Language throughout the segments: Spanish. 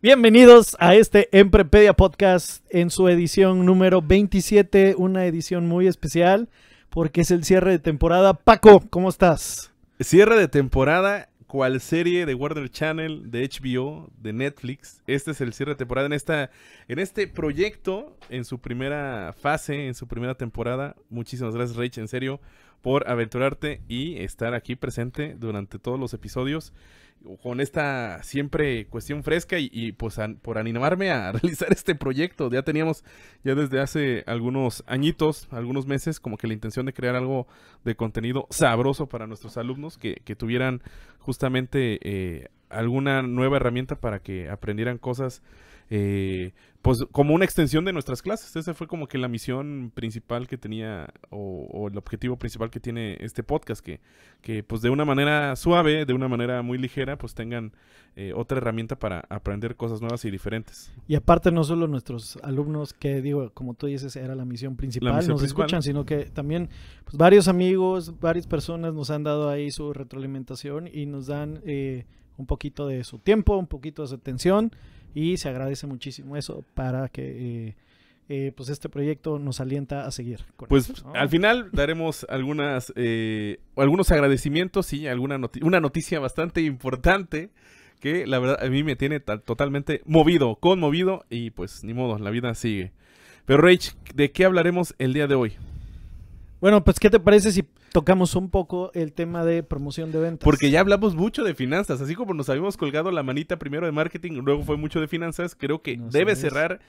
Bienvenidos a este Emprepedia Podcast en su edición número 27, una edición muy especial porque es el cierre de temporada. Paco, ¿cómo estás? Cierre de temporada, cual serie de Warner Channel, de HBO, de Netflix. Este es el cierre de temporada en, esta, en este proyecto, en su primera fase, en su primera temporada. Muchísimas gracias, Rach, en serio por aventurarte y estar aquí presente durante todos los episodios con esta siempre cuestión fresca y, pues por animarme a realizar este proyecto. Ya teníamos ya desde hace algunos añitos, algunos meses, como que la intención de crear algo de contenido sabroso para nuestros alumnos que, que tuvieran justamente eh, alguna nueva herramienta para que aprendieran cosas eh, pues como una extensión de nuestras clases. Esa fue como que la misión principal que tenía o, el objetivo principal que tiene este podcast, que, que, pues de una manera suave, de una manera muy ligera, pues tengan eh, otra herramienta para aprender cosas nuevas y diferentes. Y aparte no solo nuestros alumnos, que digo, como tú dices, era la misión principal, nos escuchan, sino que también pues, varios amigos, varias personas nos han dado ahí su retroalimentación y nos dan eh, un poquito de su tiempo, un poquito de su atención. Y se agradece muchísimo eso para que... Eh, eh, pues este proyecto nos alienta a seguir. pues al final daremos algunas, eh, algunos agradecimientos y alguna una noticia bastante importante que la verdad a mí me tiene totalmente movido, conmovido y pues ni modo, la vida sigue. Pero Rach, ¿de qué hablaremos el día de hoy? Bueno, pues ¿qué te parece si tocamos un poco el tema de promoción de ventas. Porque ya hablamos mucho de finanzas, así como nos habíamos colgado la manita primero de marketing, luego fue mucho de finanzas, creo que debe cerrar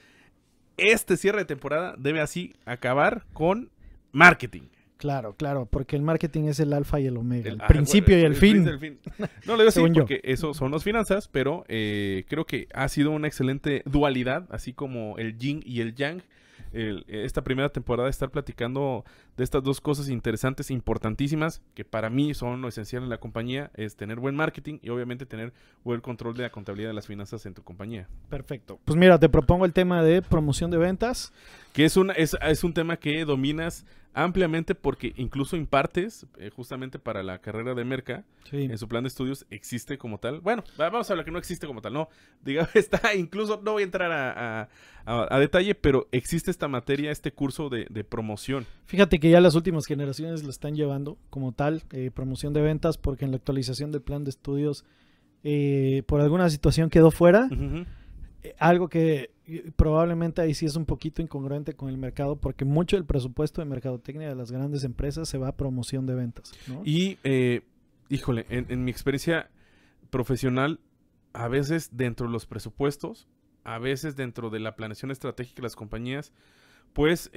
este cierre de temporada, debe así acabar con marketing. Claro, claro, porque el marketing es el alfa y el omega, el, ah, principio y el, fin. No le digo así porque eso son las finanzas, pero eh, creo que ha sido una excelente dualidad, así como el yin y el yang esta primera temporada estar platicando de estas dos cosas interesantes, importantísimas, que para mí son lo esencial en la compañía, es tener buen marketing y obviamente tener buen control de la contabilidad de las finanzas en tu compañía. Perfecto. Pues mira, te propongo el tema de promoción de ventas. Que es, es, es un tema que dominas ampliamente porque incluso en partes, eh, justamente para la carrera de Merca, en su plan de estudios existe como tal. Bueno, vamos a hablar que no existe como tal, no. Diga, está, incluso no voy a entrar a, detalle, pero existe esta materia, este curso de, promoción. Fíjate que ya las últimas generaciones lo están llevando como tal, eh, promoción de ventas, porque en la actualización del plan de estudios, eh, por alguna situación quedó fuera. Eh, algo que eh, probablemente ahí sí es un poquito incongruente con el mercado, porque mucho del presupuesto de mercadotecnia de las grandes empresas se va a promoción de ventas. Y, eh, híjole, en, mi experiencia profesional, a veces dentro de los presupuestos, a veces dentro de la planeación estratégica de las compañías, pues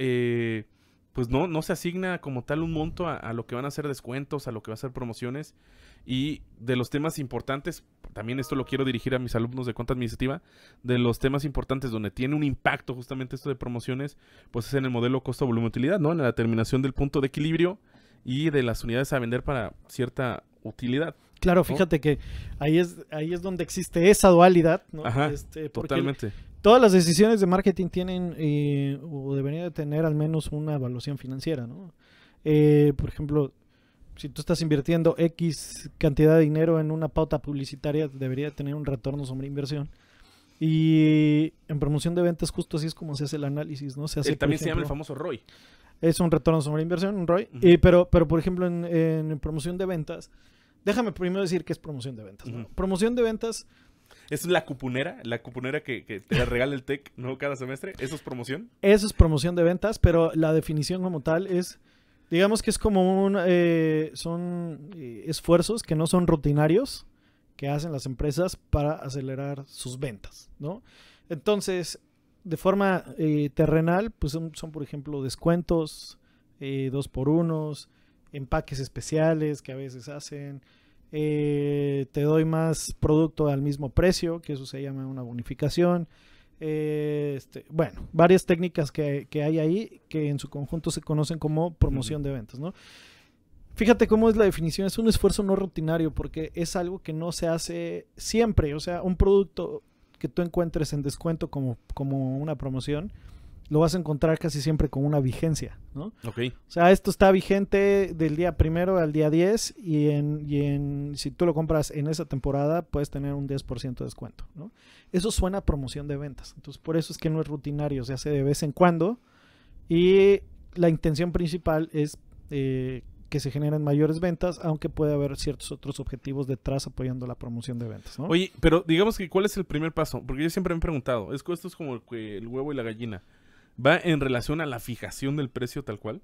pues no, no se asigna como tal un monto a, lo que van a ser descuentos, a lo que va a ser promociones. Y de los temas importantes, también esto lo quiero dirigir a mis alumnos de cuenta administrativa, de los temas importantes donde tiene un impacto justamente esto de promociones, pues es en el modelo costo-volumen-utilidad, ¿no? En la determinación del punto de equilibrio y de las unidades a vender para cierta utilidad. Claro, fíjate que ahí es, ahí es donde existe esa dualidad, ¿no? Este, totalmente. Todas las decisiones de marketing tienen eh, o deberían de tener al menos una evaluación financiera, ¿no? Eh, por ejemplo, si tú estás invirtiendo X cantidad de dinero en una pauta publicitaria, debería tener un retorno sobre inversión. Y en promoción de ventas, justo así es como se hace el análisis, ¿no? Se hace, también se llama el famoso ROI. Es un retorno sobre inversión, un ROI. Eh, pero, pero, por ejemplo, en promoción de ventas, Déjame primero decir que es promoción de ventas. Promoción de ventas. Es la cupunera, la cupunera que, te regala el TEC ¿no? cada semestre. ¿Eso es promoción? Eso es promoción de ventas, pero la definición como tal es, digamos que es como un, eh, son eh, esfuerzos que no son rutinarios que hacen las empresas para acelerar sus ventas, ¿no? Entonces, de forma eh, terrenal, pues son, son, por ejemplo, descuentos, dos por unos, empaques especiales que a veces hacen, eh, te doy más producto al mismo precio, que eso se llama una bonificación. Eh, este, bueno, varias técnicas que, hay ahí que en su conjunto se conocen como promoción de ventas ¿no? Fíjate cómo es la definición, es un esfuerzo no rutinario porque es algo que no se hace siempre, o sea, un producto que tú encuentres en descuento como, como una promoción, lo vas a encontrar casi siempre con una vigencia, ¿no? O sea, esto está vigente del día primero al día 10 y, en, si tú lo compras en esa temporada puedes tener un 10% de descuento, ¿no? Eso suena a promoción de ventas, entonces por eso es que no es rutinario, se hace de vez en cuando y la intención principal es eh, que se generen mayores ventas, aunque puede haber ciertos otros objetivos detrás apoyando la promoción de ventas, Oye, pero digamos que ¿cuál es el primer paso? Porque yo siempre me he preguntado, es esto es como el huevo y la gallina. ¿Va en relación a la fijación del precio tal cual?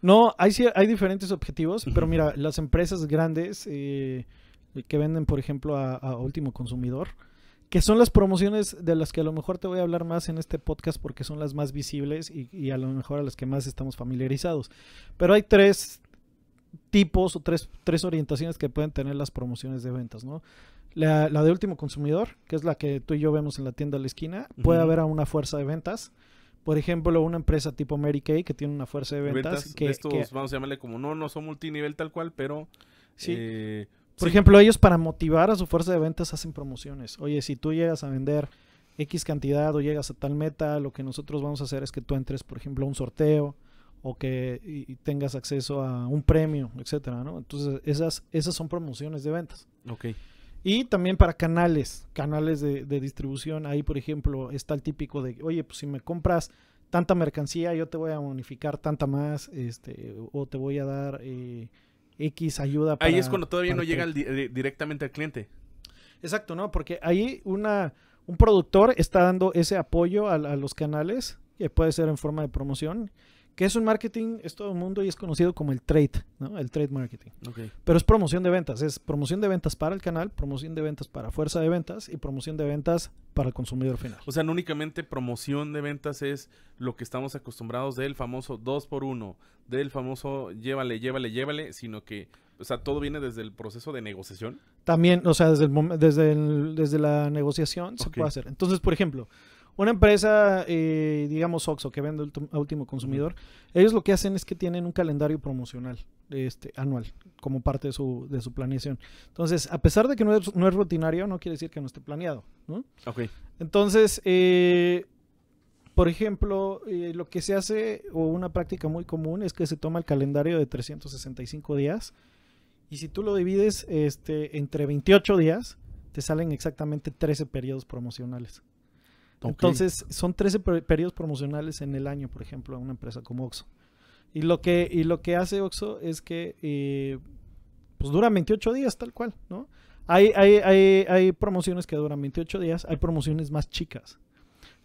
No, hay, diferentes objetivos, pero mira, las empresas grandes eh, que venden, por ejemplo, a, último consumidor, que son las promociones de las que a lo mejor te voy a hablar más en este podcast porque son las más visibles y, a lo mejor a las que más estamos familiarizados. Pero hay tres tipos o tres, orientaciones que pueden tener las promociones de ventas, ¿no? La, de último consumidor, que es la que tú y yo vemos en la tienda de la esquina, puede haber a una fuerza de ventas. Por ejemplo, una empresa tipo Mary Kay que tiene una fuerza de ventas. que, estos, vamos a llamarle como, no, no son multinivel tal cual, pero... Sí. Eh, por ejemplo, ellos para motivar a su fuerza de ventas hacen promociones. Oye, si tú llegas a vender X cantidad o llegas a tal meta, lo que nosotros vamos a hacer es que tú entres, por ejemplo, a un sorteo o que tengas acceso a un premio, etcétera, ¿no? Entonces, esas, esas son promociones de ventas. Ok. Y también para canales, canales de, distribución. Ahí, por ejemplo, está el típico de, oye, pues si me compras tanta mercancía, yo te voy a bonificar tanta más, este, o te voy a dar eh, X ayuda. ahí es cuando todavía no llega directamente al cliente. Exacto, ¿no? Porque ahí una, un productor está dando ese apoyo a, a los canales, que puede ser en forma de promoción que es un marketing, es todo el mundo y es conocido como el trade, ¿no? El trade marketing. Pero es promoción de ventas, es promoción de ventas para el canal, promoción de ventas para fuerza de ventas y promoción de ventas para el consumidor final. O sea, no únicamente promoción de ventas es lo que estamos acostumbrados del famoso 2 por 1 del famoso llévale, llévale, llévale, sino que o sea, todo viene desde el proceso de negociación. También, o sea, desde el, desde, desde la negociación se puede hacer. Entonces, por ejemplo, una empresa, eh, digamos OXO que vende a último consumidor, ellos lo que hacen es que tienen un calendario promocional este, anual como parte de su, de su planeación. Entonces, a pesar de que no es, no es rutinario, no quiere decir que no esté planeado. ¿no? Entonces, eh, por ejemplo, eh, lo que se hace, o una práctica muy común, es que se toma el calendario de 365 días y si tú lo divides este, entre 28 días, te salen exactamente 13 periodos promocionales. Entonces, son 13 periodos promocionales en el año, por ejemplo, a una empresa como Oxxo. Y lo que, y lo que hace Oxxo es que eh, pues dura 28 días tal cual, ¿no? Hay, hay, promociones que duran 28 días, hay promociones más chicas,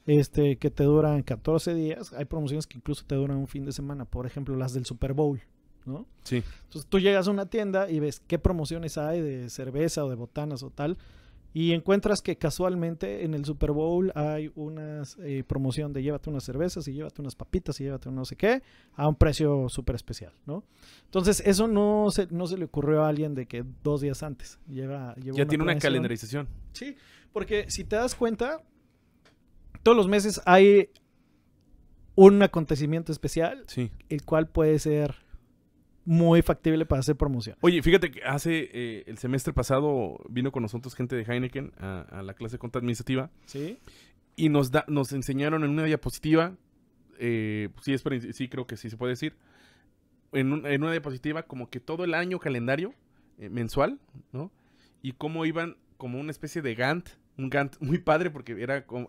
este, que te duran 14 días, hay promociones que incluso te duran un fin de semana, por ejemplo, las del Super Bowl, ¿no? Sí. Entonces tú llegas a una tienda y ves qué promociones hay de cerveza o de botanas o tal, y encuentras que casualmente en el Super Bowl hay una eh, promoción de llévate unas cervezas y llévate unas papitas y llévate un no sé qué a un precio súper especial, ¿no? Entonces, eso no se, no se le ocurrió a alguien de que dos días antes. Lleva, ya tiene una calendarización. Sí, porque si te das cuenta, todos los meses hay un acontecimiento especial, el cual puede ser muy factible para hacer promoción. Oye, fíjate que hace eh, el semestre pasado vino con nosotros gente de Heineken a, la clase de Contra administrativa. Sí. Y nos, da, nos enseñaron en una diapositiva, eh, pues sí, es, sí creo que sí se puede decir, en, en una diapositiva como que todo el año calendario eh, mensual, ¿no? Y cómo iban como una especie de Gantt, un Gantt muy padre porque era con,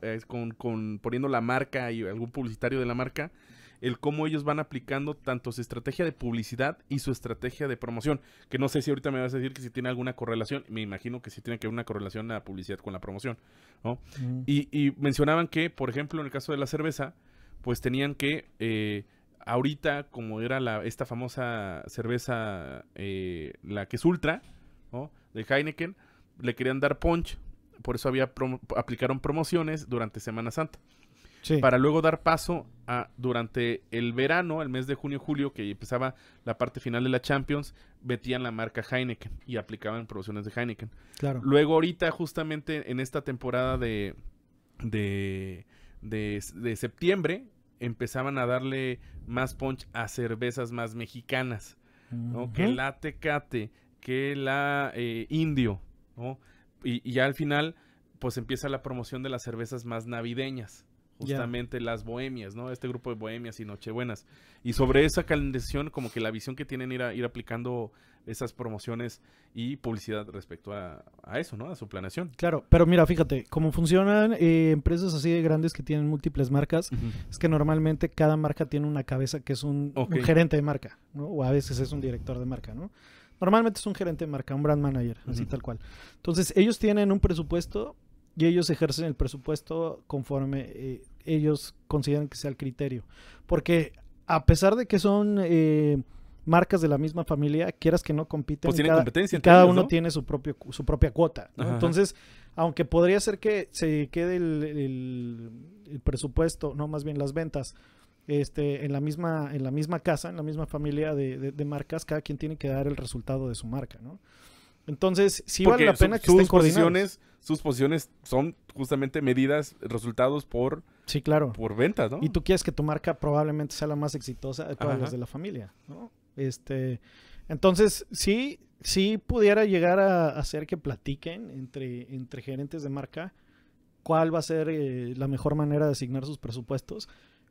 con poniendo la marca y algún publicitario de la marca el cómo ellos van aplicando tanto su estrategia de publicidad y su estrategia de promoción. Que no sé si ahorita me vas a decir que si tiene alguna correlación. Me imagino que sí tiene que haber una correlación la publicidad con la promoción. Mm. Y, mencionaban que, por ejemplo, en el caso de la cerveza, pues tenían que. Eh, ahorita, como era la, esta famosa cerveza, eh, la que es ultra, de Heineken, le querían dar punch. Por eso había aplicaron promociones durante Semana Santa para luego dar paso a, durante el verano, el mes de junio, julio, que empezaba la parte final de la Champions, metían la marca Heineken y aplicaban promociones de Heineken. Claro. Luego ahorita, justamente en esta temporada de, septiembre, empezaban a darle más punch a cervezas más mexicanas, Que la Tecate, que la eh, Indio, y ya al final, pues empieza la promoción de las cervezas más navideñas justamente las bohemias, ¿no? Este grupo de bohemias y nochebuenas. Y sobre esa calendarización, como que la visión que tienen ir, ir aplicando esas promociones y publicidad respecto a, eso, ¿no? A su planeación. Claro, pero mira, fíjate, cómo funcionan eh, empresas así grandes que tienen múltiples marcas, es que normalmente cada marca tiene una cabeza que es un, gerente de marca, ¿no? O a veces es un director de marca, ¿no? Normalmente es un gerente de marca, un brand manager, así tal cual. Entonces, ellos tienen un presupuesto y ellos ejercen el presupuesto conforme eh, ellos consideran que sea el criterio. Porque a pesar de que son eh, marcas de la misma familia, quieras que no compiten, pues cada, uno tiene su, propio, su propia cuota. Entonces, aunque podría ser que se quede el, presupuesto, no más bien las ventas, este, en, la misma, en la misma casa, en la misma familia de, marcas, cada quien tiene que dar el resultado de su marca. ¿no? Entonces, sí vale la pena que estén coordinados sus posiciones son justamente medidas, resultados por, por ventas, ¿no? Y tú quieres que tu marca probablemente sea la más exitosa de todas las de la familia, ¿no? Este, entonces, sí, sí pudiera llegar a hacer que platiquen entre, entre gerentes de marca cuál va a ser eh, la mejor manera de asignar sus presupuestos,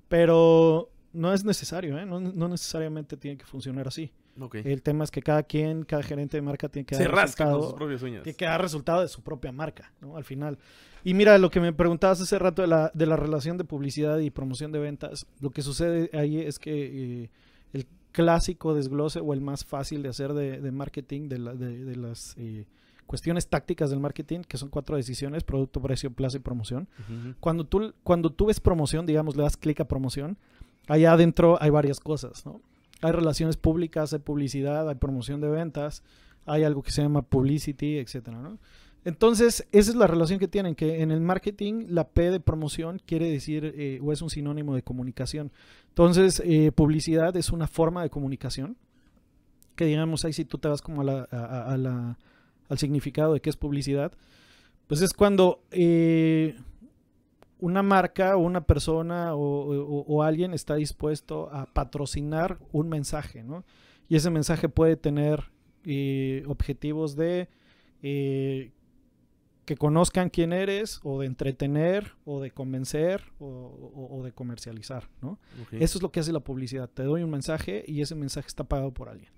pero no es necesario, ¿eh? no necesariamente tiene que funcionar así. El tema es que cada quien, cada gerente de marca tiene que dar resultado, de su propia marca, ¿no? Al final. Y mira, lo que me preguntabas hace rato de la, relación de publicidad y promoción de ventas, lo que sucede ahí es que eh, el clásico desglose o el más fácil de hacer de, marketing, de, las... Eh, cuestiones tácticas del marketing, que son cuatro decisiones, producto, precio, plazo y promoción. cuando, tú, cuando tú ves promoción, digamos, le das clic a promoción, allá adentro hay varias cosas, ¿no? hay relaciones públicas, hay publicidad, hay promoción de ventas, hay algo que se llama publicity, etcétera, Entonces, esa es la relación que tienen, que en el marketing la P de promoción quiere decir eh, o es un sinónimo de comunicación. Entonces, eh, publicidad es una forma de comunicación, que digamos ahí si tú te vas como a la, al significado de qué es publicidad, pues es cuando eh, una marca o una persona o, alguien está dispuesto a patrocinar un mensaje, ¿no? Y ese mensaje puede tener eh, objetivos de eh, que conozcan quién eres, o de entretener, o de convencer, o, de comercializar, ¿no? Eso es lo que hace la publicidad. Te doy un mensaje y ese mensaje está pagado por alguien.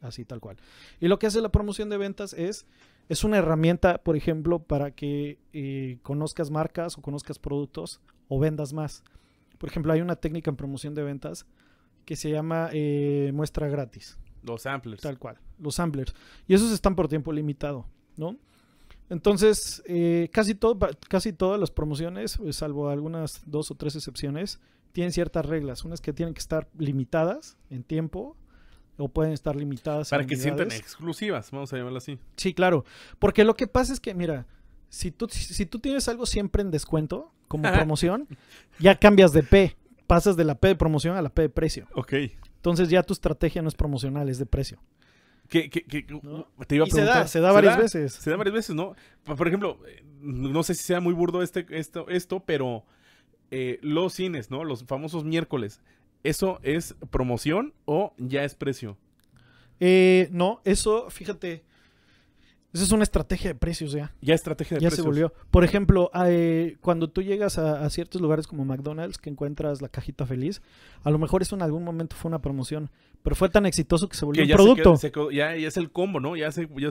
Así tal cual. Y lo que hace la promoción de ventas es es una herramienta, por ejemplo, para que eh, conozcas marcas o conozcas productos o vendas más. Por ejemplo, hay una técnica en promoción de ventas que se llama eh, muestra gratis. Los samplers. Tal cual, los samplers. Y esos están por tiempo limitado, ¿no? Entonces, eh, casi, todo, casi todas las promociones, pues, salvo algunas dos o tres excepciones, tienen ciertas reglas. Unas que tienen que estar limitadas en tiempo, o pueden estar limitadas. Para que sientan exclusivas, vamos a llamarlo así. Sí, claro. Porque lo que pasa es que, mira, si tú, si tú tienes algo siempre en descuento, como promoción, ya cambias de P. Pasas de la P de promoción a la P de precio. Ok. Entonces ya tu estrategia no es promocional, es de precio. Que, uh, te iba a Se da, se da varias veces. Se da varias veces, ¿no? Por ejemplo, eh, no sé si sea muy burdo este, esto, esto, pero eh, los cines, ¿no? Los famosos miércoles. ¿Eso es promoción o ya es precio? Eh, no, eso, fíjate, esa es una estrategia de precios ya. Ya estrategia de precios. Ya se volvió. Por ejemplo, cuando tú llegas a, ciertos lugares como McDonald's que encuentras la cajita feliz, a lo mejor eso en algún momento fue una promoción, pero fue tan exitoso que se volvió un producto. ya, es el combo, ¿no? Ya, se, ya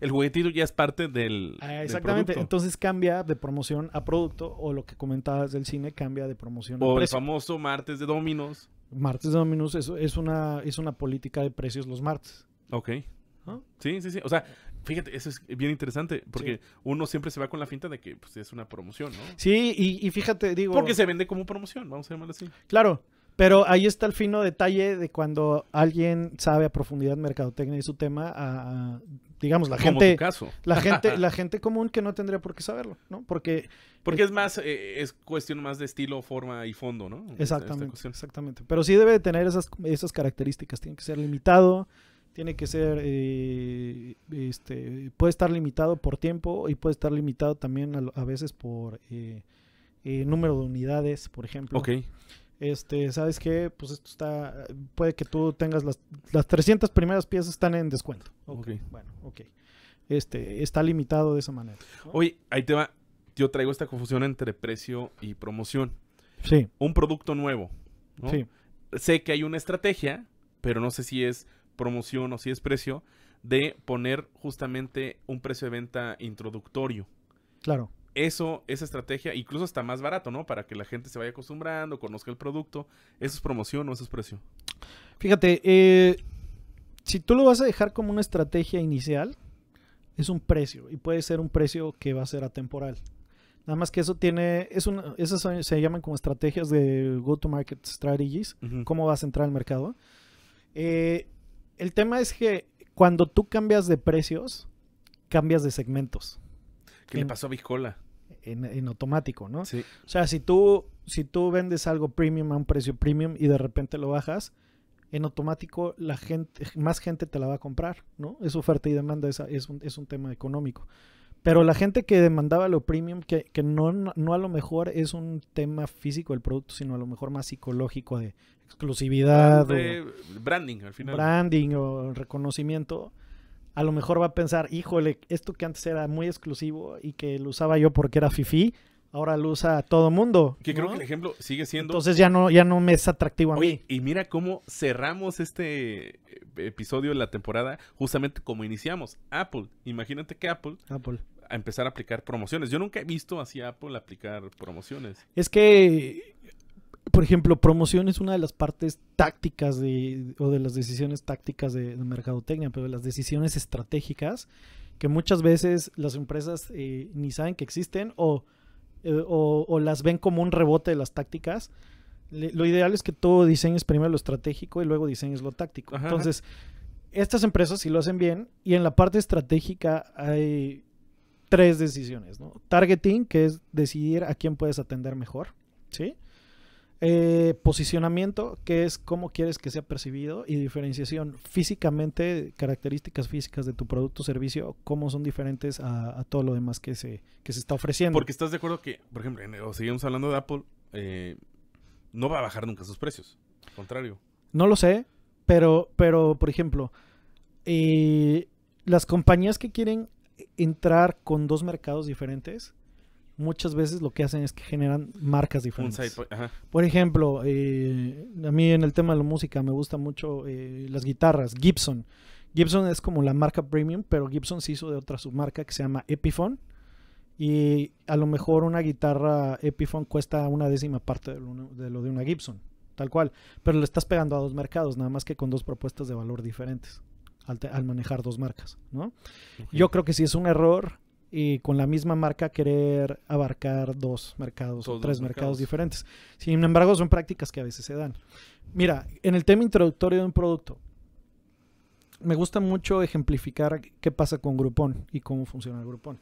el, juguetito ya es parte del. Ah, exactamente. Entonces cambia de promoción a producto o lo que comentabas del cine cambia de promoción o a precio. el famoso martes de Dominos. Martes de Dominos es, una, es una política de precios los martes. Ok. Sí, sí, sí. O sea, Fíjate, eso es bien interesante, porque uno siempre se va con la finta de que pues, es una promoción, ¿no? Sí, y, fíjate, digo... Porque se vende como promoción, vamos a llamarlo así. Claro, pero ahí está el fino detalle de cuando alguien sabe a profundidad mercadotecnia y su tema, a, digamos, la gente... Tu caso. La gente, la gente común que no tendría por qué saberlo, ¿no? Porque... Porque es más, eh, es cuestión más de estilo, forma y fondo, ¿no? Exactamente, exactamente. Pero sí debe de tener esas características, tiene que ser limitado tiene que ser, eh, este, puede estar limitado por tiempo y puede estar limitado también a, veces por eh, eh, número de unidades, por ejemplo. Ok. Este, ¿sabes qué? Pues esto está, puede que tú tengas las, las 300 primeras piezas están en descuento. Ok. Bueno, ok. Este, está limitado de esa manera. Oye, ahí te va, yo traigo esta confusión entre precio y promoción. Sí. Un producto nuevo, Sí. Sé que hay una estrategia, pero no sé si es promoción o si es precio, de poner justamente un precio de venta introductorio. Claro. Eso, esa estrategia, incluso está más barato, ¿no? Para que la gente se vaya acostumbrando, conozca el producto. ¿Eso es promoción o eso es precio? Fíjate, eh, si tú lo vas a dejar como una estrategia inicial, es un precio y puede ser un precio que va a ser atemporal. Nada más que eso tiene, es esas se llaman como estrategias de go-to-market strategies, cómo vas a entrar al mercado. Eh, el tema es que cuando tú cambias de precios, cambias de segmentos. ¿Qué le pasó a Biscola? En, en, automático, ¿no? Sí. O sea, si tú, si tú vendes algo premium a un precio premium y de repente lo bajas, en automático la gente, más gente te la va a comprar, ¿no? Es oferta y demanda, es, un, es un tema económico. Pero la gente que demandaba lo premium, que, que no, no, a lo mejor es un tema físico del producto, sino a lo mejor más psicológico de exclusividad. De branding, al final. Branding o reconocimiento. A lo mejor va a pensar, híjole, esto que antes era muy exclusivo y que lo usaba yo porque era fifi, ahora lo usa todo mundo. Que creo que el ejemplo sigue siendo. Entonces ya no, ya no me es atractivo a mí. mí. Y mira cómo cerramos este episodio de la temporada, justamente como iniciamos. Apple. Imagínate que Apple, Apple empezar a aplicar promociones. Yo nunca he visto así Apple aplicar promociones. Es que, por ejemplo, promoción es una de las partes tácticas de, o de las decisiones tácticas de, mercadotecnia, pero las decisiones estratégicas que muchas veces las empresas eh, ni saben que existen eh, o, las ven como un rebote de las tácticas. lo ideal es que todo diseñes primero lo estratégico y luego diseñes lo táctico. Entonces, estas empresas si lo hacen bien y en la parte estratégica hay tres decisiones, ¿no? Targeting, que es decidir a quién puedes atender mejor, ¿sí? Eh, posicionamiento, que es cómo quieres que sea percibido, y diferenciación físicamente, características físicas de tu producto o servicio, cómo son diferentes a, todo lo demás que se, se está ofreciendo. Porque estás de acuerdo que, por ejemplo, o seguimos hablando de Apple, eh, no va a bajar nunca sus precios, al contrario. No lo sé, pero, pero por ejemplo, eh, las compañías que quieren entrar con dos mercados diferentes, muchas veces lo que hacen es que generan marcas diferentes. Por ejemplo, eh, a mí en el tema de la música me gustan mucho eh, las guitarras, Gibson. Gibson es como la marca premium, pero Gibson se hizo de otra submarca que se llama Epiphone. Y a lo mejor una guitarra Epiphone cuesta una décima parte de lo, de lo de una Gibson, tal cual. Pero le estás pegando a dos mercados, nada más que con dos propuestas de valor diferentes al, manejar dos marcas, ¿no? Yo creo que sí es un error y con la misma marca querer abarcar dos mercados o tres mercados. diferentes. Sin embargo, son prácticas que a veces se dan. Mira, en el tema introductorio de un producto, me gusta mucho ejemplificar qué pasa con Groupon y cómo funciona el Groupon.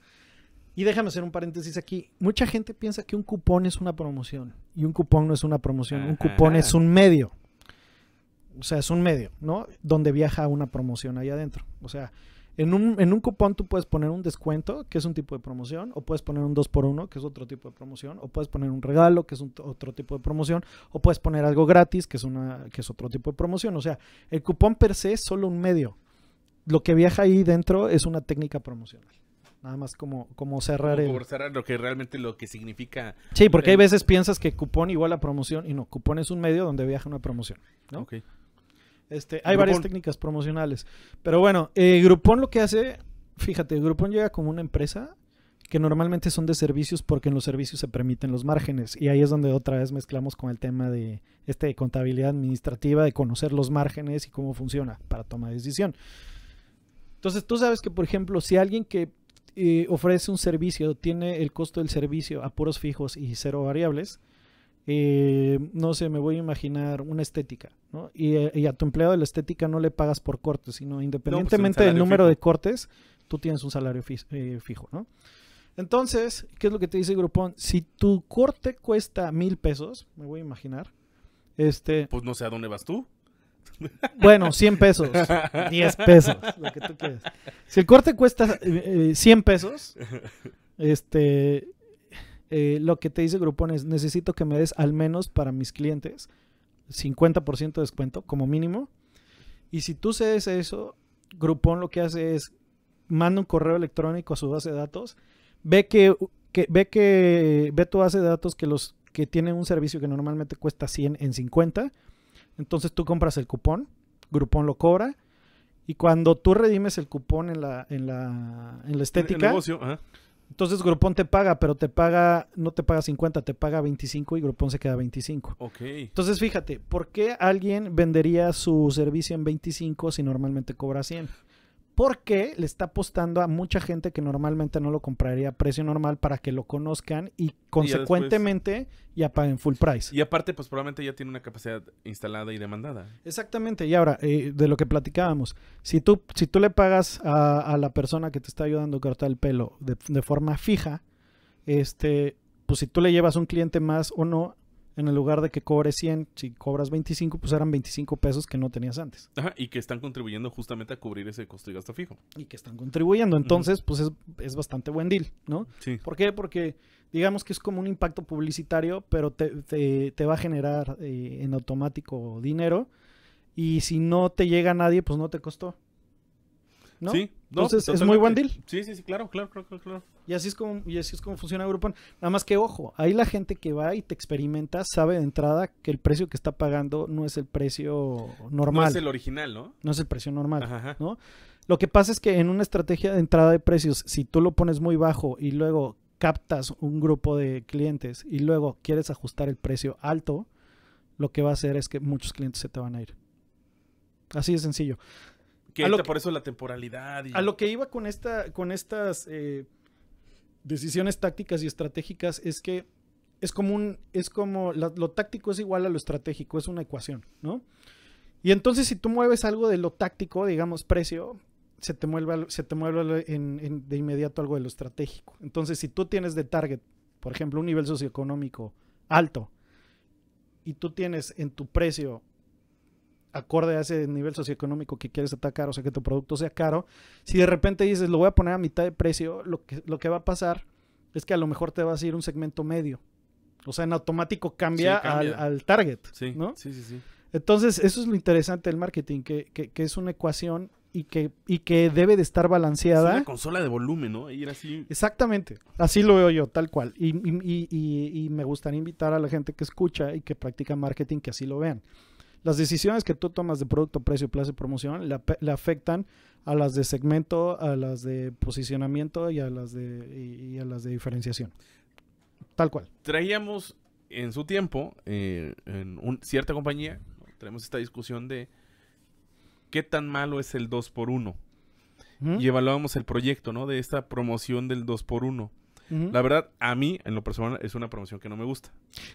Y déjame hacer un paréntesis aquí. Mucha gente piensa que un cupón es una promoción y un cupón no es una promoción. Un cupón es un medio o sea, es un medio, ¿no? Donde viaja una promoción ahí adentro. O sea, en un, en un cupón tú puedes poner un descuento, que es un tipo de promoción, o puedes poner un 2x1, que es otro tipo de promoción, o puedes poner un regalo, que es otro tipo de promoción, o puedes poner algo gratis, que es, una, que es otro tipo de promoción. O sea, el cupón per se es solo un medio. Lo que viaja ahí dentro es una técnica promocional. Nada más como, como cerrar el... cerrar lo que realmente lo que significa... Sí, porque hay veces piensas que cupón igual a promoción y no, cupón es un medio donde viaja una promoción, ¿no? Okay. Este, hay varias técnicas promocionales. Pero bueno, eh, Groupon lo que hace, fíjate, Groupon llega como una empresa que normalmente son de servicios porque en los servicios se permiten los márgenes. Y ahí es donde otra vez mezclamos con el tema de este, contabilidad administrativa, de conocer los márgenes y cómo funciona para toma de decisión. Entonces tú sabes que, por ejemplo, si alguien que eh, ofrece un servicio tiene el costo del servicio a puros fijos y cero variables, eh, no sé, me voy a imaginar una estética, ¿no? Eh, y, a tu empleado de la estética no le pagas por cortes, sino pues, independientemente del número de cortes, tú tienes un salario eh, fijo, ¿no? Entonces, ¿qué es lo que te dice grupón? Si tu corte cuesta mil pesos, me voy a imaginar, este... Pues no sé a dónde vas tú. Bueno, 100 pesos, 10 pesos, lo que tú Si el corte cuesta cien 100 pesos, este, eh, lo que te dice Groupon es, necesito que me des al menos para mis clientes 50% de descuento como mínimo. Y si tú cedes eso, Groupon lo que hace es, manda un correo electrónico a su base de datos, ve que, ve que, ve tu base de datos que los que tienen un servicio que normalmente cuesta 100 en 50, entonces tú compras el cupón, Groupon lo cobra, y cuando tú redimes el cupón en la, en la, en la estética, negocio, entonces Groupon te paga, pero te paga, no te paga 50, te paga 25 y Groupon se queda 25. Ok. Entonces fíjate, ¿por qué alguien vendería su servicio en 25 si normalmente cobra 100? porque le está apostando a mucha gente que normalmente no lo compraría a precio normal para que lo conozcan y consecuentemente ya, paguen full price. Y aparte, pues probablemente ya tiene una capacidad instalada y demandada. Exactamente, y ahora, eh, de lo que platicábamos, si tú, si tú le pagas a, la persona que te está ayudando a cortar el pelo de, forma fija, este, pues si tú le llevas un cliente más o no, en el lugar de que cobres 100, si cobras 25, pues eran 25 pesos que no tenías antes. Ajá, y que están contribuyendo justamente a cubrir ese costo y gasto fijo. Y que están contribuyendo, entonces, pues es, bastante buen deal, ¿no? Sí. ¿Por qué? Porque digamos que es como un impacto publicitario, pero te, te, va a generar eh, en automático dinero. Y si no te llega nadie, pues no te costó. ¿no? Entonces es muy buen deal. Sí, sí, sí, claro, claro, claro, claro. Y así es como, y así es como funciona grupo Nada más que ojo, ahí la gente que va y te experimenta sabe de entrada que el precio que está pagando no es el precio normal. No es el original, ¿no? No es el precio normal, Lo que pasa es que en una estrategia de entrada de precios, si tú lo pones muy bajo y luego captas un grupo de clientes y luego quieres ajustar el precio alto, lo que va a hacer es que muchos clientes se te van a ir. Así de sencillo. Que, por eso la temporalidad. A lo que iba con, esta, con estas eh, decisiones tácticas y estratégicas es que es como es como lo táctico es igual a lo estratégico, es una ecuación, ¿no? Y entonces si tú mueves algo de lo táctico, digamos precio, se te mueve, se te mueve de inmediato algo de lo estratégico. Entonces si tú tienes de target, por ejemplo, un nivel socioeconómico alto y tú tienes en tu precio acorde a ese nivel socioeconómico que quieres atacar, o sea, que tu producto sea caro, si de repente dices, lo voy a poner a mitad de precio, lo que, lo que va a pasar es que a lo mejor te vas a ir un segmento medio. O sea, en automático cambia, Al, target, sí, ¿no? Sí, sí, sí. Entonces, eso es lo interesante del marketing, que, que, que es una ecuación y que, y que debe de estar balanceada. Es una consola de volumen, ¿no? así. Exactamente, así lo veo yo, tal cual. Y, y, y, y, me gustaría invitar a la gente que escucha y que practica marketing que así lo vean las decisiones que tú tomas de producto, precio, plazo y promoción le, afectan a las de segmento, a las de posicionamiento y a las de, diferenciación. Tal cual. Traíamos en su tiempo, eh, en cierta compañía, tenemos esta discusión de qué tan malo es el 2 por 1 Y evaluamos el proyecto, ¿no? De esta promoción del 2 por 1 la verdad, a mí, en lo personal, es una promoción que no me gusta.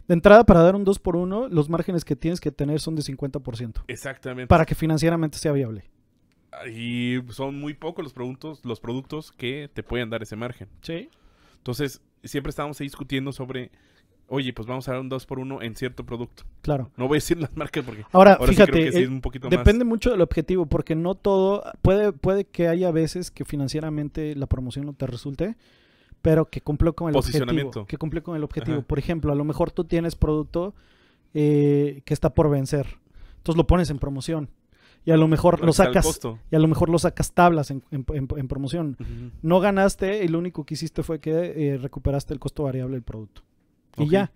De entrada, para dar un 2 por 1 los márgenes que tienes que tener son de 50%. Exactamente. Para que financieramente sea viable. Ah, y son muy pocos los productos, los productos que te pueden dar ese margen. Sí. Entonces, siempre estábamos discutiendo sobre oye, pues vamos a dar un 2 por 1 en cierto producto. Claro. No voy a decir las marcas porque ahora, fíjate, que eh, es un poquito más. Depende mucho del objetivo, porque no todo, puede, puede que haya veces que financieramente la promoción no te resulte, pero que cumple con el objetivo. Que cumple con el objetivo. Por ejemplo, a lo mejor tú tienes producto eh, que está por vencer. Entonces lo pones en promoción. Y a lo mejor lo sacas. Y a lo mejor lo sacas tablas en, promoción. No ganaste y lo único que hiciste fue que eh, recuperaste el costo variable del producto. Y ya.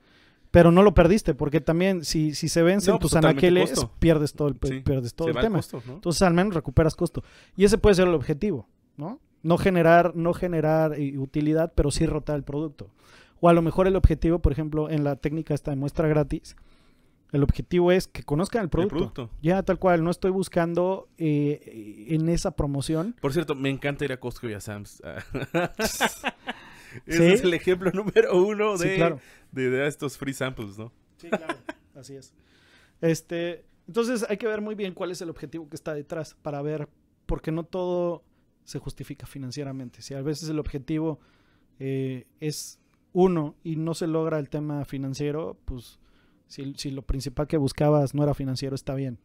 Pero no lo perdiste, porque también si, se vence pues, tus anaqueles, pierdes todo el, todo el tema. Entonces al menos recuperas costo. Y ese puede ser el objetivo, ¿no? No generar, no generar eh, utilidad, pero sí rotar el producto. O a lo mejor el objetivo, por ejemplo, en la técnica esta de muestra gratis, el objetivo es que conozcan el producto. Ya, tal cual. No estoy buscando eh, en esa promoción. Por cierto, me encanta ir a Costco y a Sam's. Ese es el ejemplo número uno de, de, estos free samples, ¿no? Sí, claro. Así es. Este, entonces hay que ver muy bien cuál es el objetivo que está detrás para ver, porque no todo, se justifica financieramente. Si a veces el objetivo eh, es uno y no se logra el tema financiero, pues si, lo principal que buscabas no era financiero, está bien.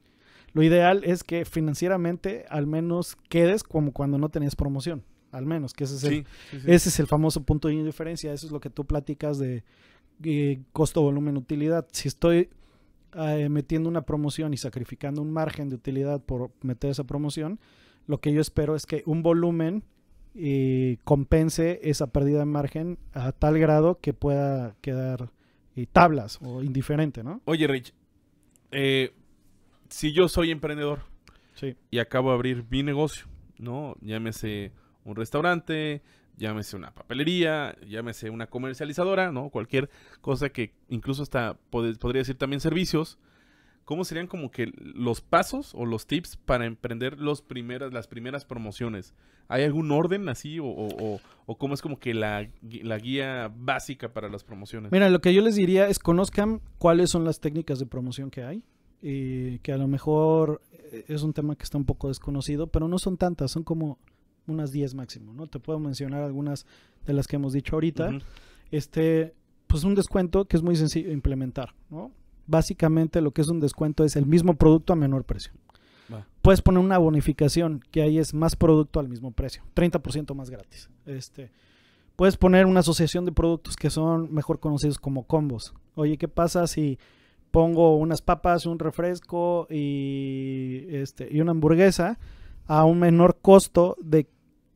Lo ideal es que financieramente al menos quedes como cuando no tenías promoción al menos, que ese es, el, famoso punto de indiferencia, eso es lo que tú platicas de eh, costo, volumen, utilidad. Si estoy eh, metiendo una promoción y sacrificando un margen de utilidad por meter esa promoción, lo que yo espero es que un volumen y compense esa pérdida de margen a tal grado que pueda quedar tablas o indiferente, ¿no? Oye, Rich, eh, si yo soy emprendedor y acabo de abrir mi negocio, ¿no? Llámese un restaurante, llámese una papelería, llámese una comercializadora, ¿no? Cualquier cosa que incluso hasta podría decir también servicios. ¿Cómo serían como que los pasos o los tips para emprender primeras, las primeras promociones? ¿Hay algún orden así o, cómo es como que la, guía básica para las promociones? Mira, lo que yo les diría es conozcan cuáles son las técnicas de promoción que hay, Y eh, que a lo mejor eh, es un tema que está un poco desconocido, pero no son tantas, son como unas 10 máximo, ¿no? Te puedo mencionar algunas de las que hemos dicho ahorita. Este, pues un descuento que es muy sencillo implementar, ¿no? básicamente lo que es un descuento es el mismo producto a menor precio. Puedes poner una bonificación, que ahí es más producto al mismo precio, 30% más gratis. Este, puedes poner una asociación de productos que son mejor conocidos como combos. Oye, ¿qué pasa si pongo unas papas, un refresco y, este, y una hamburguesa a un menor costo de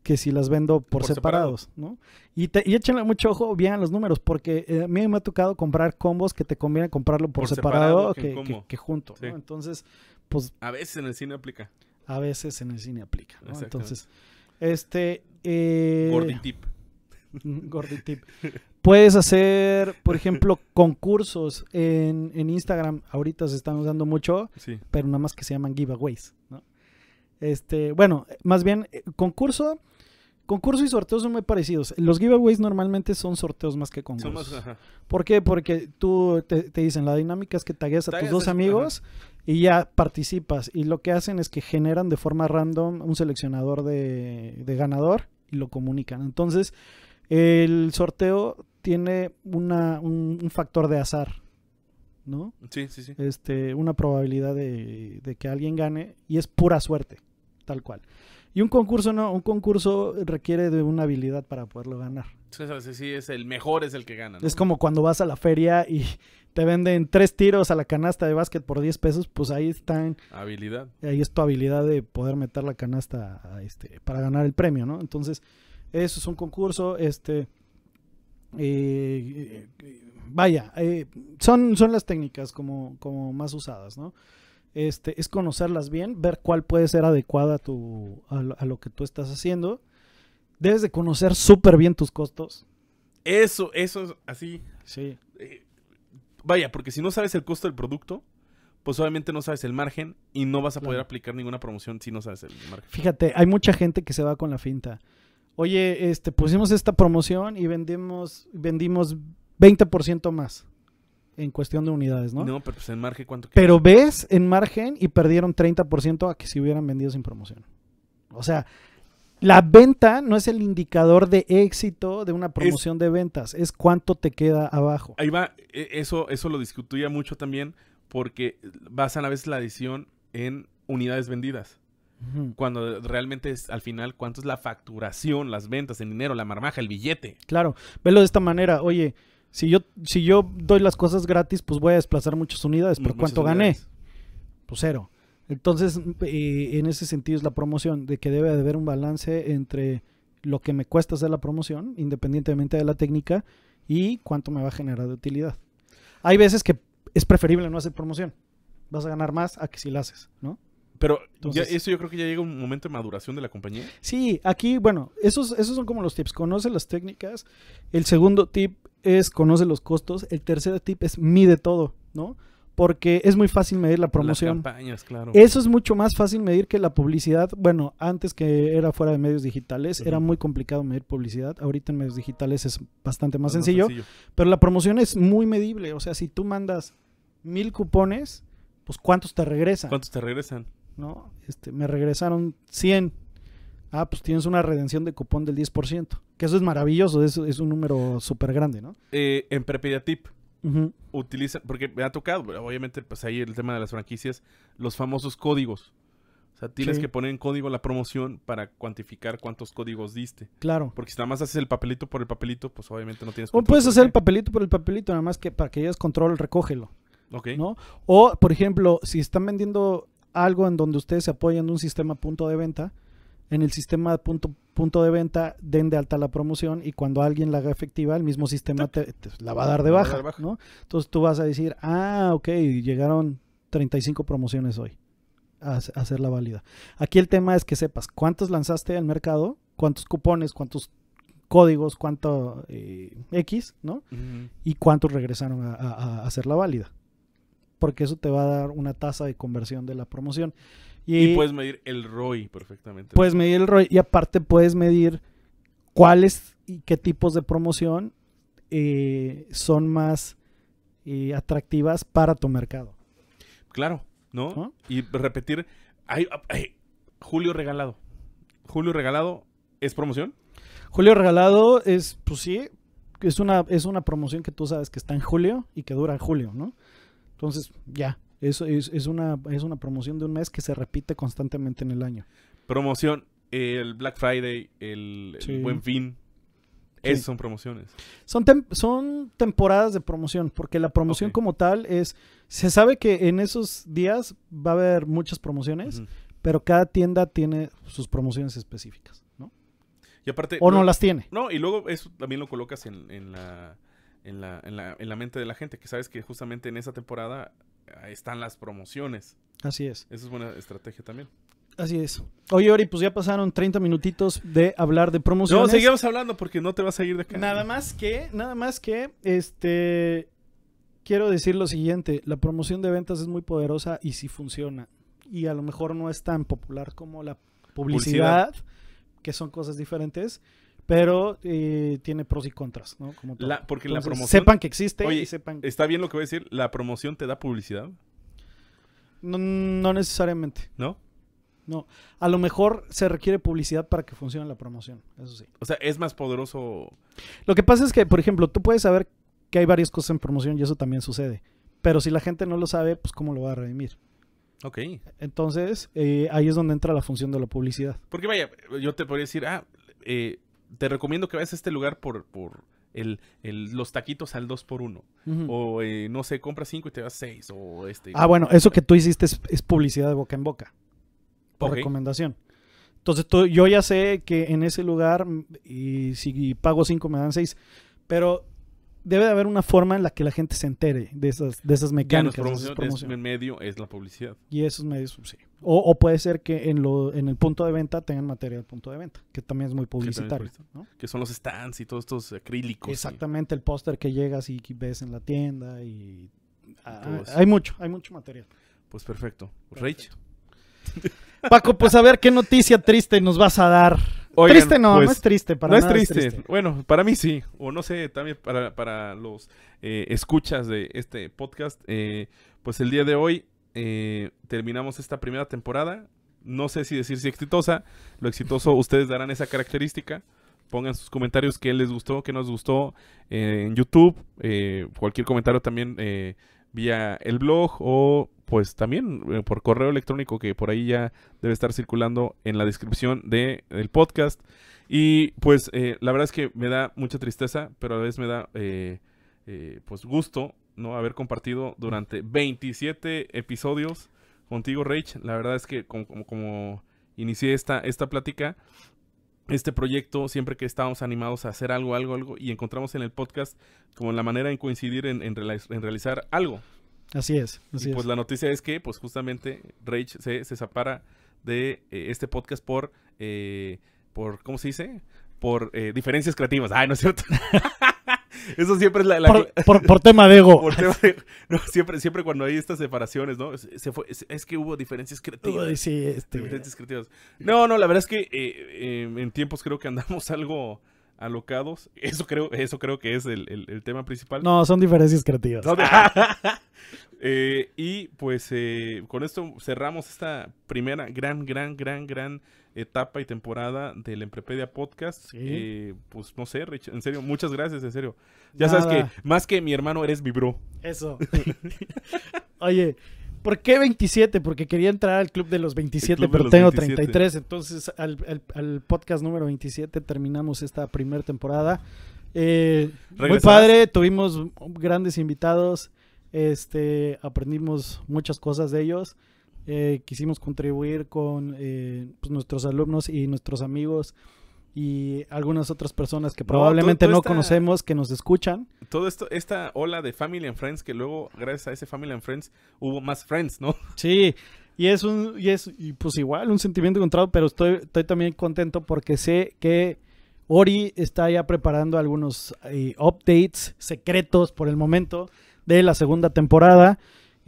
que si las vendo por, separados, ¿no? Y, te, y échenle mucho ojo, bien a los números, porque eh, a mí me ha tocado comprar combos que te conviene comprarlo por, separado, que, que, junto, Entonces, pues... A veces en el cine aplica. A veces en el cine aplica, ¿no? Entonces, este... Eh, tip Gorditip. tip Puedes hacer, por ejemplo, concursos en, Instagram. Ahorita se están usando mucho, pero nada más que se llaman giveaways, ¿no? Este, bueno, más bien, eh, concurso Concurso y sorteos son muy parecidos. Los giveaways normalmente son sorteos más que concursos. ¿Por qué? Porque tú te, dicen, la dinámica es que tagueas a tus dos amigos y ya participas. Y lo que hacen es que generan de forma random un seleccionador de, ganador y lo comunican. Entonces, el sorteo tiene un, factor de azar. ¿no? Sí, sí, sí. Este, una probabilidad de, de que alguien gane y es pura suerte, tal cual. Y un concurso no, un concurso requiere de una habilidad para poderlo ganar. Sí, es el mejor es el que gana. Es como cuando vas a la feria y te venden tres tiros a la canasta de básquet por 10 pesos, pues ahí están. Habilidad. Ahí es tu habilidad de poder meter la canasta este, para ganar el premio, ¿no? Entonces, eso es un concurso, este... Eh, eh, vaya, eh, son, son las técnicas como, como más usadas, ¿no? Este, es conocerlas bien, ver cuál puede ser adecuada a, lo que tú estás haciendo. Debes de conocer súper bien tus costos. Eso, eso es así. Sí. Eh, vaya, porque si no sabes el costo del producto, pues obviamente no sabes el margen y no vas a poder aplicar ninguna promoción si no sabes el margen. Fíjate, hay mucha gente que se va con la finta. Oye, este, pusimos esta promoción y vendimos, vendimos 20% más en cuestión de unidades, ¿no? No, pero pues en margen cuánto queda? Pero ves en margen y perdieron 30% a que si hubieran vendido sin promoción. O sea, la venta no es el indicador de éxito de una promoción de ventas, es cuánto te queda abajo. Ahí va, e, eso, eso lo discutía mucho también porque basan a veces la adición en unidades vendidas. Cuando realmente es al final cuánto es la facturación, las ventas, el dinero, la marmaja, el billete. Claro, velo de esta manera, oye, si yo, si yo doy las cosas gratis, pues voy a desplazar muchas unidades. ¿Por mm, cuánto gané? Pues cero. Entonces, eh, en ese sentido es la promoción, de que debe haber un balance entre lo que me cuesta hacer la promoción, independientemente de la técnica, y cuánto me va a generar de utilidad. Hay veces que es preferible no hacer promoción. Vas a ganar más a que si la haces, ¿no? Pero eso yo creo que ya llega un momento de maduración de la compañía. Sí, aquí, bueno, esos, esos son como los tips. Conoce las técnicas. El segundo tip es conoce los costos. El tercer tip es mide todo, ¿no? Porque es muy fácil medir la promoción. claro. Eso es mucho más fácil medir que la publicidad. Bueno, antes que era fuera de medios digitales, era muy complicado medir publicidad. Ahorita en medios digitales es bastante más, sencillo, Pero la promoción es muy medible. O sea, si tú mandas mil cupones, pues ¿cuántos te regresan? ¿Cuántos te regresan? ¿no? Este, me regresaron 100 ah, pues tienes una redención de cupón del 10%. Que eso es maravilloso, es, es un número súper grande, ¿no? Eh, en Prepediatip. Tip porque me ha tocado, obviamente, pues ahí el tema de las franquicias, los famosos códigos. O sea, tienes que poner en código la promoción para cuantificar cuántos códigos diste. Claro. Porque si nada más haces el papelito por el papelito, pues obviamente no tienes O puedes hacer el papelito por el papelito, nada más que para que hayas control, recógelo. Ok. ¿no? O, por ejemplo, si están vendiendo algo en donde ustedes se apoyan un sistema punto de venta, en el sistema de punto, punto de venta den de alta la promoción y cuando alguien la haga efectiva, el mismo sistema la va a dar de baja, ¿no? Entonces tú vas a decir, ah, ok, llegaron 35 promociones hoy a, hacer hacerla válida. Aquí el tema es que sepas cuántos lanzaste al mercado, cuántos cupones, cuántos códigos, cuánto eh, X, ¿no? Y cuántos regresaron a, hacer a hacerla válida. Porque eso te va a dar una tasa de conversión de la promoción. Y, puedes medir el ROI perfectamente. Puedes medir el ROI y aparte puedes medir cuáles y qué tipos de promoción eh, son más eh, atractivas para tu mercado. Claro, ¿no? Y repetir, hay, Julio Regalado. Julio Regalado es promoción. Julio Regalado es, pues sí, es una, es una promoción que tú sabes que está en julio y que dura julio, ¿no? Entonces, ya, es, es, es, una, es una promoción de un mes que se repite constantemente en el año. Promoción, el Black Friday, el, Buen Fin. Esas son promociones. Son, son temporadas de promoción, porque la promoción como tal es, se sabe que en esos días va a haber muchas promociones, pero cada tienda tiene sus promociones específicas, ¿no? Y aparte... O no, las tiene. No, y luego eso también lo colocas en, En la, en la mente de la gente, que sabes que justamente en esa temporada ahí están las promociones. Así es. Esa es buena estrategia también. Así es. Oye, Ori, pues ya pasaron 30 minutitos de hablar de promociones. No, seguimos hablando porque no te vas a ir de acá. Nada más que, nada más que, este, quiero decir lo siguiente, la promoción de ventas es muy poderosa y sí funciona. Y a lo mejor no es tan popular como la publicidad. publicidad. que son cosas diferentes, pero eh, tiene pros y contras, ¿no? Como la, porque la promoción... Sepan que existe y sepan... Está bien lo que voy a decir, ¿la promoción te da publicidad? No, necesariamente. ¿No? No, a lo mejor se requiere publicidad para que funcione la promoción, eso sí. O sea, es más poderoso. Lo que pasa es que, por ejemplo, tú puedes saber que hay varias cosas en promoción y eso también sucede. Pero si la gente no lo sabe, pues cómo lo va a redimir. Ok. Entonces, eh, ahí es donde entra la función de la publicidad. Porque vaya, yo te podría decir, ah, eh, te recomiendo que vayas a este lugar por, el, los taquitos al 2x1. O eh, no sé, compra 5 y te das 6. este, ah, bueno, eso que tú hiciste es, publicidad de boca en boca. Por recomendación. Entonces yo ya sé que en ese lugar, mm, y si pago 5 me dan 6. Pero debe de haber una forma en la que la gente se entere de esas, de esas mecánicas. el medio es la publicidad. Y esos medios, sí. O, puede ser que en, lo, en el punto de venta tengan material punto de venta, que también es muy publicitario. Que, son los stands y todos estos acrílicos. Exactamente, el póster que llegas y ves en la tienda y... Ah, hay mucho, hay mucho material. Pues perfecto. perfecto. Paco, pues a ver qué noticia triste nos vas a dar triste no, no pues, es triste. Para es triste. Bueno, para mí sí. O no sé, también para, los eh, escuchas de este podcast. Eh, pues el día de hoy eh, terminamos esta primera temporada. No sé si decir si exitosa. Lo exitoso, ustedes darán esa característica. Pongan sus comentarios qué les gustó, qué nos gustó en YouTube. cualquier comentario también vía el blog o pues también eh, por correo electrónico que por ahí ya debe estar circulando en la descripción de, del podcast. Y pues eh, la verdad es que me da mucha tristeza, pero a la vez me da eh, pues gusto no haber compartido durante 27 episodios contigo, Rach. La verdad es que como, inicié esta, esta plática, este proyecto, siempre que estábamos animados a hacer algo, algo, algo, y encontramos en el podcast como la manera en coincidir en, realizar algo. Así es, así y pues la noticia es que, pues justamente, Rage se, se separa de eh, este podcast por, eh, por, ¿cómo se dice? Por eh, diferencias creativas. Ay, no es cierto. Eso siempre es la... por, por, tema de ego. siempre, siempre cuando hay estas separaciones, ¿no? Se fue, es, que hubo diferencias creativas. sí, este. creativas. No, no, la verdad es que eh, eh, en tiempos creo que andamos algo alocados. Eso creo, eso creo que es el, tema principal. No, son diferencias creativas. Ah. Eh, y pues eh, con esto cerramos esta primera gran, gran, gran, gran etapa y temporada del Emprepedia Podcast. Eh, pues no sé, en serio, muchas gracias, en serio. Ya sabes que más que mi hermano eres mi bro. Eso. Oye, ¿Por qué 27? Porque quería entrar al club de los 27, pero tengo 33. Entonces, al, podcast número 27 terminamos esta primera temporada. Eh, muy padre, tuvimos grandes invitados. Este, aprendimos muchas cosas de ellos. Eh, quisimos contribuir con eh, pues, nuestros alumnos y nuestros amigos y algunas otras personas que probablemente no, conocemos, que nos escuchan. Todo esto, esta ola de Family and Friends, que luego, gracias a ese Family and Friends, hubo más Friends, ¿no? Sí, y es un, y es, pues igual, un sentimiento encontrado, pero estoy, estoy también contento porque sé que Ori está ya preparando algunos eh, updates secretos por el momento de la segunda temporada.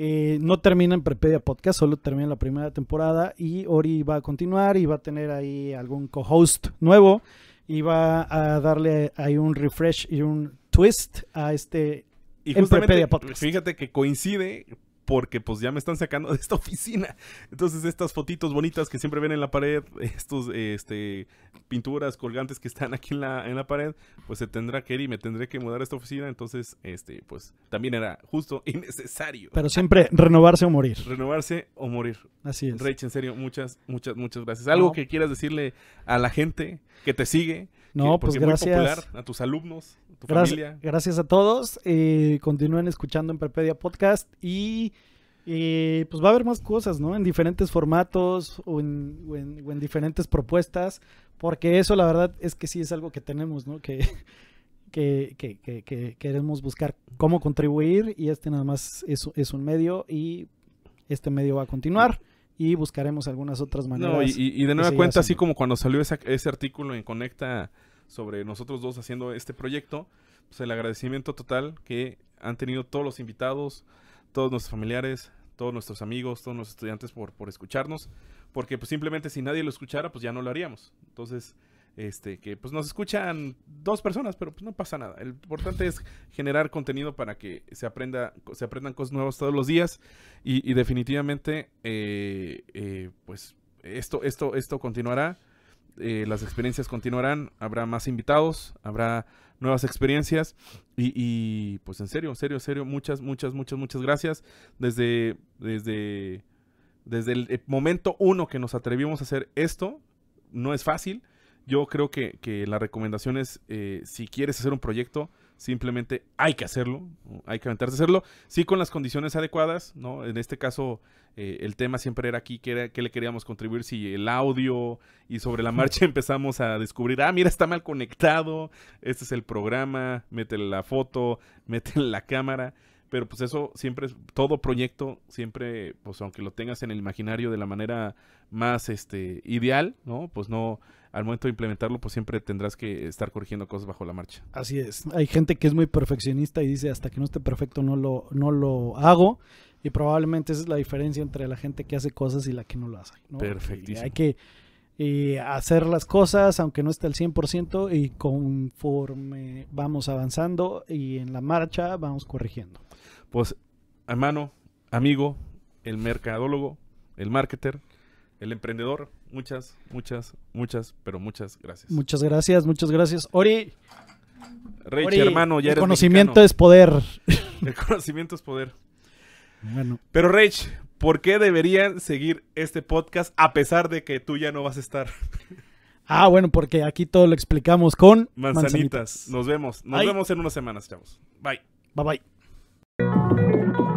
Eh, no termina en Prepedia Podcast, solo termina la primera temporada y Ori va a continuar y va a tener ahí algún co-host nuevo y va a darle ahí un refresh y un twist a este y en Prepedia Podcast. Fíjate que coincide porque pues ya me están sacando de esta oficina. Entonces estas fotitos bonitas que siempre ven en la pared, estos este, pinturas colgantes que están aquí en la, pared, pues se tendrá que ir y me tendré que mudar a esta oficina. Entonces, este, pues también era justo y necesario. Pero siempre renovarse o morir. Renovarse o morir. Así es. Rach, en serio, muchas, muchas, muchas gracias. ¿Algo que quieras decirle a la gente que te sigue? No, pues gracias. a tus alumnos, a tu familia. Gracias a todos. Eh, continúen escuchando en Perpedia Podcast y eh, pues va a haber más cosas, ¿no? En diferentes formatos o en, diferentes propuestas, porque eso la verdad es que sí es algo que tenemos, ¿no? Que, que, queremos buscar cómo contribuir y este nada más es un medio y este medio va a continuar y buscaremos algunas otras maneras. y, de nueva cuenta, así como cuando salió ese artículo en Conecta sobre nosotros dos haciendo este proyecto, pues el agradecimiento total que han tenido todos los invitados, todos nuestros familiares, todos nuestros amigos, todos nuestros estudiantes por, por escucharnos, porque pues simplemente si nadie lo escuchara, pues ya no lo haríamos. Entonces, este, que pues nos escuchan dos personas, pero pues no pasa nada. El importante es generar contenido para que se aprenda, se aprendan cosas nuevas todos los días. Y, definitivamente, eh, eh, pues esto, esto, esto continuará. Eh, las experiencias continuarán, habrá más invitados, habrá nuevas experiencias y, pues en serio, en serio, en serio, muchas, muchas, muchas, muchas gracias desde, desde, desde el momento uno que nos atrevimos a hacer esto, no es fácil, yo creo que, la recomendación es, eh, si quieres hacer un proyecto, simplemente hay que hacerlo, hay que aventarse a hacerlo, sí con las condiciones adecuadas, ¿no? En este caso, eh, el tema siempre era aquí, qué era, le queríamos contribuir, si el audio y sobre la marcha empezamos a descubrir, ah, mira, está mal conectado, este es el programa, métele la foto, métele la cámara pero pues eso siempre es, todo proyecto siempre, pues aunque lo tengas en el imaginario de la manera más este ideal, ¿no? Pues no, al momento de implementarlo, pues siempre tendrás que estar corrigiendo cosas bajo la marcha. Así es. Hay gente que es muy perfeccionista y dice hasta que no esté perfecto no lo, no lo hago. Y probablemente esa es la diferencia entre la gente que hace cosas y la que no lo hace. Perfectísimo. hay que hacer las cosas, aunque no esté al 100%, y conforme vamos avanzando y en la marcha, vamos corrigiendo. Pues, hermano, amigo, el mercadólogo, el marketer, el emprendedor, muchas, muchas, muchas, pero muchas gracias. Muchas gracias, muchas gracias. Ori. Rey, hermano, ya el conocimiento es poder. El conocimiento es poder. Bueno. Pero Reich, ¿por qué deberían seguir este podcast a pesar de que tú ya no vas a estar? Ah, bueno, porque aquí todo lo explicamos con manzanitas. Nos vemos. Nos vemos en unas semanas, chavos. Bye. Bye bye. thank you